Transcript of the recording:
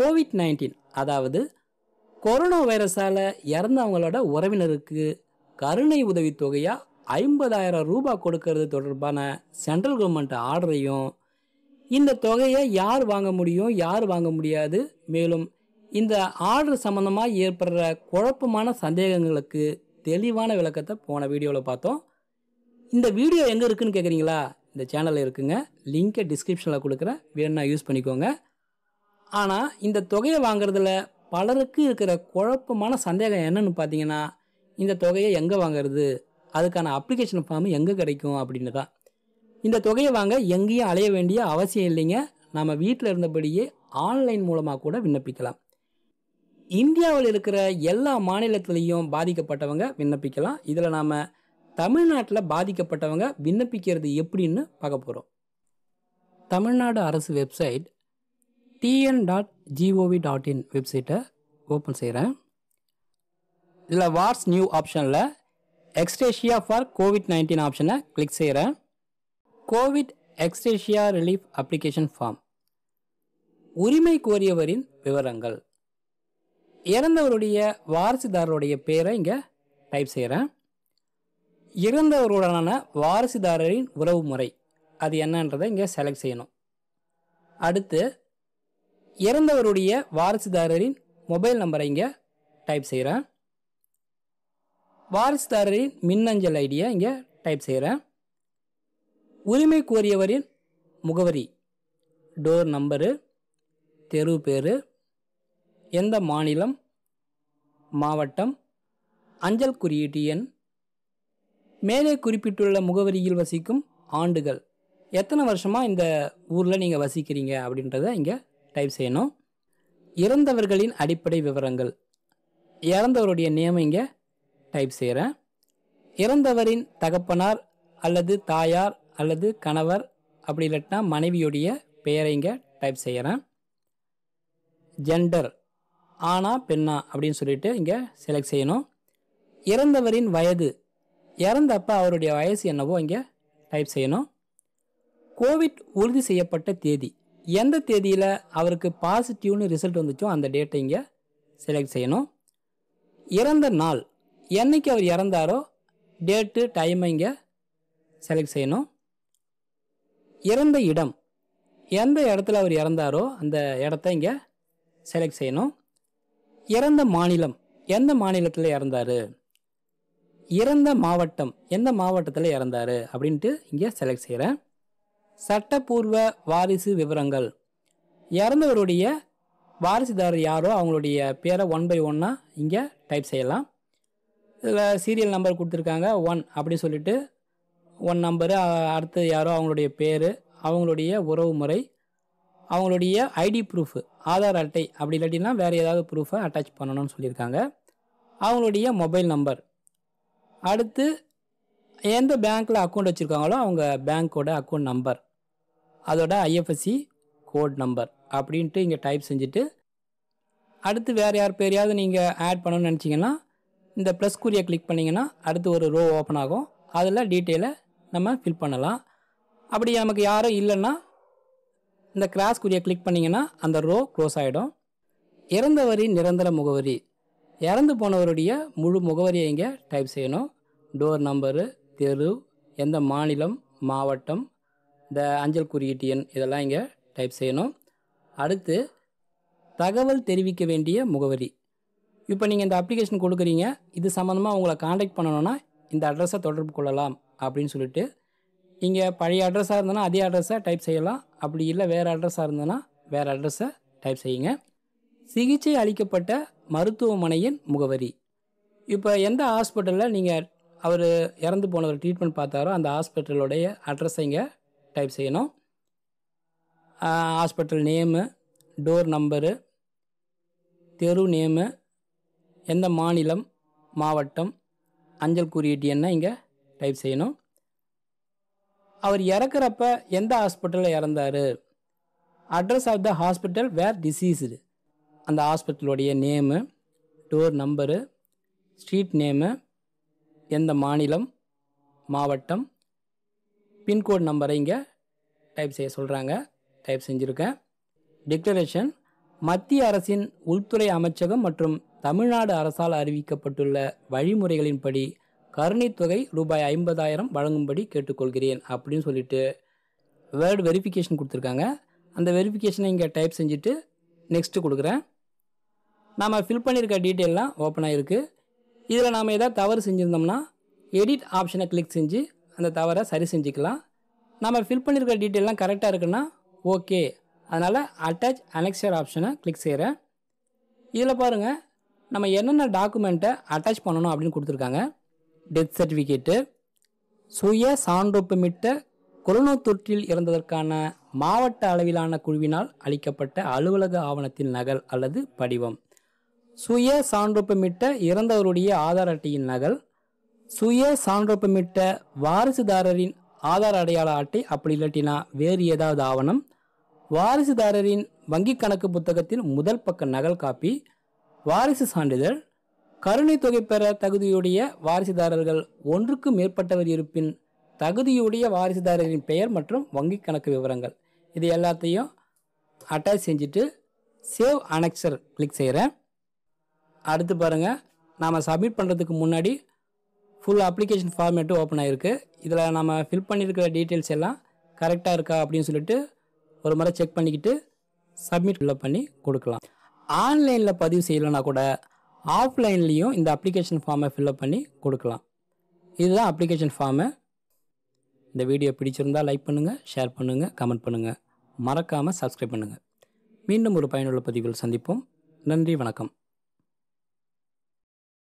Covid nineteen அதாவது corona வைரஸால் இறந்தவங்களோட உறவினருக்கு கருணை உதவித்தொகையாக ஐம்பதாயிரம் ரூபாய் கொடுக்கறது தொடர்பான சென்ட்ரல் கவர்மெண்ட் ஆர்டரையும் இந்த தொகையை யார் வாங்க முடியும் யார் வாங்க முடியாது மேலும் இந்த ஆர்டர் சம்மந்தமாக ஏற்படுற குழப்பமான சந்தேகங்களுக்கு தெளிவான விளக்கத்தை போன வீடியோவில் பார்த்தோம் இந்த வீடியோ எங்கே இருக்குதுன்னு கேட்குறீங்களா இந்த சேனலில் இருக்குங்க லிங்கை டிஸ்கிரிப்ஷனில் கொடுக்குறேன் வேணும்னா யூஸ் பண்ணிக்கோங்க ஆனால் இந்த தொகையை வாங்குறதுல பலருக்கு இருக்கிற குழப்பமான சந்தேகம் என்னன்னு பார்த்தீங்கன்னா இந்த தொகையை எங்கே வாங்குறது அதுக்கான அப்ளிகேஷன் ஃபார்ம் எங்கே கிடைக்கும் அப்படின்னு தான் இந்த தொகையை வாங்க எங்கேயும் அலைய வேண்டிய அவசியம் இல்லைங்க நம்ம வீட்டில் இருந்தபடியே ஆன்லைன் மூலமாக கூட விண்ணப்பிக்கலாம் இந்தியாவில் இருக்கிற எல்லா மாநிலத்திலையும் பாதிக்கப்பட்டவங்க விண்ணப்பிக்கலாம் இதில் நாம் தமிழ்நாட்டில் பாதிக்கப்பட்டவங்க விண்ணப்பிக்கிறது எப்படின்னு பார்க்க போகிறோம் தமிழ்நாடு அரசு website TN dot GOV dot in வெப்சைட்டை ஓப்பன் செய்கிறேன் இதில் வார்ஸ் நியூ ஆப்ஷனில் எக்ஸ்டேஷியா ஃபார் கோவிட் நைன்டீன் ஆப்ஷனை கிளிக் செய்கிறேன் கோவிட் எக்ஸ்டேஷியா ரிலீஃப் அப்ளிகேஷன் ஃபார்ம் உரிமை கோரியவரின் விவரங்கள் இறந்தவருடைய வாரிசுதாரருடைய பேரை இங்கே டைப் செய்கிறேன் இறந்தவருடனான வாரிசுதாரரின் உறவு முறை அது என்னன்றதை இங்கே செலக்ட் செய்யணும் அடுத்து இறந்தவருடைய வாரிசுதாரரின் மொபைல் நம்பரை இங்கே டைப் செய்கிறேன் வாரிசுதாரரின் மின்னஞ்சல் ஐடியை இங்கே டைப் செய்கிறேன் உரிமை கோரியவரின் முகவரி டோர் நம்பரு தெரு பேர் எந்த மாநிலம் மாவட்டம் அஞ்சல் குறியீட்டு எண் மேலே குறிப்பிட்டுள்ள முகவரியில் வசிக்கும் ஆண்டுகள் எத்தனை வருஷமாக இந்த ஊரில் நீங்கள் வசிக்கிறீங்க அப்படின்றத இங்கே டைப் செய்யணும் இறந்தவர்களின் அடிப்படை விவரங்கள் இறந்தவருடைய நேம் இங்கே டைப் செய்கிறேன் இறந்தவரின் தகப்பனார் அல்லது தாயார் அல்லது கணவர் அப்படி இல்லட்டினா மனைவியுடைய பெயரை இங்கே டைப் செய்கிறேன் ஜெண்டர் ஆனா பெண்ணா அப்படின்னு சொல்லிட்டு இங்கே செலக்ட் செய்யணும் இறந்தவரின் வயது இறந்தப்ப அவருடைய வயசு என்னவோ இங்கே டைப் செய்யணும் கோவிட் உறுதி செய்யப்பட்ட தேதி எந்த தேதியில் அவருக்கு பாசிட்டிவ்னு ரிசல்ட் வந்துச்சோ அந்த டேட்டை இங்கே செலக்ட் செய்யணும் இறந்த நாள் என்றைக்கு அவர் இறந்தாரோ டேட்டு டைமை இங்கே செலக்ட் செய்யணும் இறந்த இடம் எந்த இடத்துல அவர் இறந்தாரோ அந்த இடத்த இங்கே செலக்ட் செய்யணும் இறந்த மாநிலம் எந்த மாநிலத்தில் இறந்தார் இறந்த மாவட்டம் எந்த மாவட்டத்தில் இறந்தார் அப்படின்ட்டு இங்கே செலக்ட் செய்கிறேன் சட்டப்பூர்வ வாரிசு விவரங்கள் இறந்தவருடைய வாரிசுதாரர் யாரோ அவங்களுடைய பேரை ஒன் பை ஒன்னாக இங்கே டைப் செய்யலாம் இதில் சீரியல் நம்பர் கொடுத்துருக்காங்க ஒன் அப்படின்னு சொல்லிட்டு ஒன் நம்பரு அடுத்து யாரோ அவங்களுடைய பேர் அவங்களுடைய உறவு முறை அவங்களுடைய ஐடி ப்ரூஃபு ஆதார் அட்டை அப்படி இல்லாட்டினா வேறு ஏதாவது ப்ரூஃபை அட்டாச் பண்ணணும்னு சொல்லியிருக்காங்க அவங்களுடைய மொபைல் நம்பர் அடுத்து எந்த பேங்க்கில் அக்கௌண்ட் வச்சுருக்காங்களோ அவங்க பேங்க்கோட அக்கௌண்ட் நம்பர் அதோட ஐஎஃப்எஸ்சி கோட் நம்பர் அப்படின்ட்டு இங்கே டைப் செஞ்சுட்டு அடுத்து வேறு யார் பேரையாவது நீங்கள் ஆட் பண்ணணும்னு நினச்சிங்கன்னா இந்த ப்ளஸ் குறியை கிளிக் பண்ணிங்கன்னா அடுத்து ஒரு ரோ ஓப்பன் ஆகும் அதில் டீட்டெயிலை நம்ம ஃபில் பண்ணலாம் அப்படி நமக்கு யாரும் இல்லைன்னா இந்த கிராஸ் குறியை கிளிக் பண்ணிங்கன்னா அந்த ரோ க்ளோஸ் ஆகிடும் இறந்த வரி நிரந்தர முகவரி இறந்து போனவருடைய முழு முகவரியை இங்கே டைப் செய்யணும் டோர் நம்பரு தெரு எந்த மாநிலம் மாவட்டம் இந்த அஞ்சல் குறியீட்டு எண் இதெல்லாம் இங்கே டைப் செய்யணும் அடுத்து தகவல் தெரிவிக்க வேண்டிய முகவரி இப்போ நீங்கள் இந்த அப்ளிகேஷன் கொடுக்குறீங்க இது சம்மந்தமாக உங்களை காண்டாக்ட் பண்ணணுன்னா இந்த அட்ரஸை தொடர்பு கொள்ளலாம் அப்படின்னு சொல்லிட்டு இங்கே பழைய அட்ரஸாக இருந்ததுன்னா அதே அட்ரஸை டைப் செய்யலாம் அப்படி இல்லை வேறு அட்ரஸாக இருந்ததுன்னா வேறு அட்ரஸை டைப் செய்யுங்க சிகிச்சை அளிக்கப்பட்ட மருத்துவமனையின் முகவரி இப்போ எந்த ஹாஸ்பிட்டலில் நீங்கள் அவர் இறந்து போனவர் ட்ரீட்மெண்ட் பார்த்தாரோ அந்த ஹாஸ்பிட்டலுடைய அட்ரஸை இங்கே டைப் செய்யணும் ஹாஸ்பிட்டல் நேமு டோர் நம்பரு தெரு நேமு எந்த மாநிலம் மாவட்டம் அஞ்சல் குறியீட்டு என்ன இங்கே டைப் செய்யணும் அவர் இறக்குறப்ப எந்த ஹாஸ்பிட்டலில் இறந்தார் address of the hospital where deceased அந்த ஹாஸ்பிட்டலுடைய name door number street name எந்த மாநிலம் மாவட்டம் பின்கோட் நம்பரை இங்கே டைப் செய்ய சொல்கிறாங்க டைப் செஞ்சுருக்கேன் டிக்ளரேஷன் மத்திய அரசின் உள்துறை அமைச்சகம் மற்றும் தமிழ்நாடு அரசால் அறிவிக்கப்பட்டுள்ள வழிமுறைகளின்படி கருணைத்தொகை ரூபாய் ஐம்பதாயிரம் வழங்கும்படி கேட்டுக்கொள்கிறேன் அப்படின்னு சொல்லிட்டு வேர்டு வெரிஃபிகேஷன் கொடுத்துருக்காங்க அந்த வெரிஃபிகேஷனை இங்கே டைப் செஞ்சுட்டு நெக்ஸ்ட்டு கொடுக்குறேன் நாம் ஃபில் பண்ணியிருக்க டீட்டெயிலெலாம் ஓப்பன் ஆகிருக்கு இதில் நாம் எதாவது தவறு செஞ்சுருந்தோம்னா எடிட் ஆப்ஷனை கிளிக் செஞ்சு அந்த தவறை சரி செஞ்சுக்கலாம் நம்ம ஃபில் பண்ணியிருக்கிற டீட்டெயிலாம் கரெக்டாக இருக்குன்னா ஓகே அதனால் அட்டாச் அனெக்சர் ஆப்ஷனை கிளிக் செய்கிறேன் இதில் பாருங்கள் நம்ம என்னென்ன டாக்குமெண்ட்டை அட்டாச் பண்ணணும் அப்படின்னு கொடுத்துருக்காங்க டெத் சர்டிஃபிகேட்டு சுய சான்றொப்புமிட்ட கொரோனா தொற்றில் இறந்ததற்கான மாவட்ட அளவிலான குழுவினால் அளிக்கப்பட்ட அலுவலக ஆவணத்தின் நகல் அல்லது படிவம் சுய சான்றொப்புமிட்ட இறந்தவருடைய ஆதார் அட்டையின் நகல் சுய சான்றொப்பமிட்ட வாரிசுதாரரின் ஆதார் அடையாள அட்டை அப்படி இல்லாட்டினா வேறு ஏதாவது ஆவணம் வாரிசுதாரரின் வங்கிக் கணக்கு புத்தகத்தின் முதல் பக்க நகல் காப்பி வாரிசு சான்றிதழ் கருணை தொகை பெற தகுதியுடைய வாரிசுதாரர்கள் ஒன்றுக்கு மேற்பட்டவர் இருப்பின் தகுதியுடைய வாரிசுதாரரின் பெயர் மற்றும் வங்கி கணக்கு விவரங்கள் இது எல்லாத்தையும் அட்டாச் செஞ்சுட்டு சேவ் அனெக்சர் கிளிக் செய்கிறேன் அடுத்து பாருங்கள் நாம் சப்மிட் பண்ணுறதுக்கு முன்னாடி ஃபுல் அப்ளிகேஷன் ஃபார்மேட்டு ஓப்பன் ஆகிருக்கு இதில் நம்ம ஃபில் பண்ணியிருக்கிற டீட்டெயில்ஸ் எல்லாம் கரெக்டாக இருக்கா அப்படின்னு சொல்லிட்டு ஒரு முறை செக் பண்ணிக்கிட்டு சப்மிட் ஃபில்அப் பண்ணி கொடுக்கலாம் ஆன்லைனில் பதிவு செய்யலைன்னா கூட ஆஃப்லைன்லேயும் இந்த அப்ளிகேஷன் ஃபார்மை ஃபில்அப் பண்ணி கொடுக்கலாம் இதுதான் அப்ளிகேஷன் ஃபார்மு இந்த வீடியோ பிடிச்சிருந்தால் லைக் பண்ணுங்கள் ஷேர் பண்ணுங்கள் கமெண்ட் பண்ணுங்கள் மறக்காமல் சப்ஸ்கிரைப் பண்ணுங்கள் மீண்டும் ஒரு பயனுள்ள பதிவில் சந்திப்போம் நன்றி வணக்கம்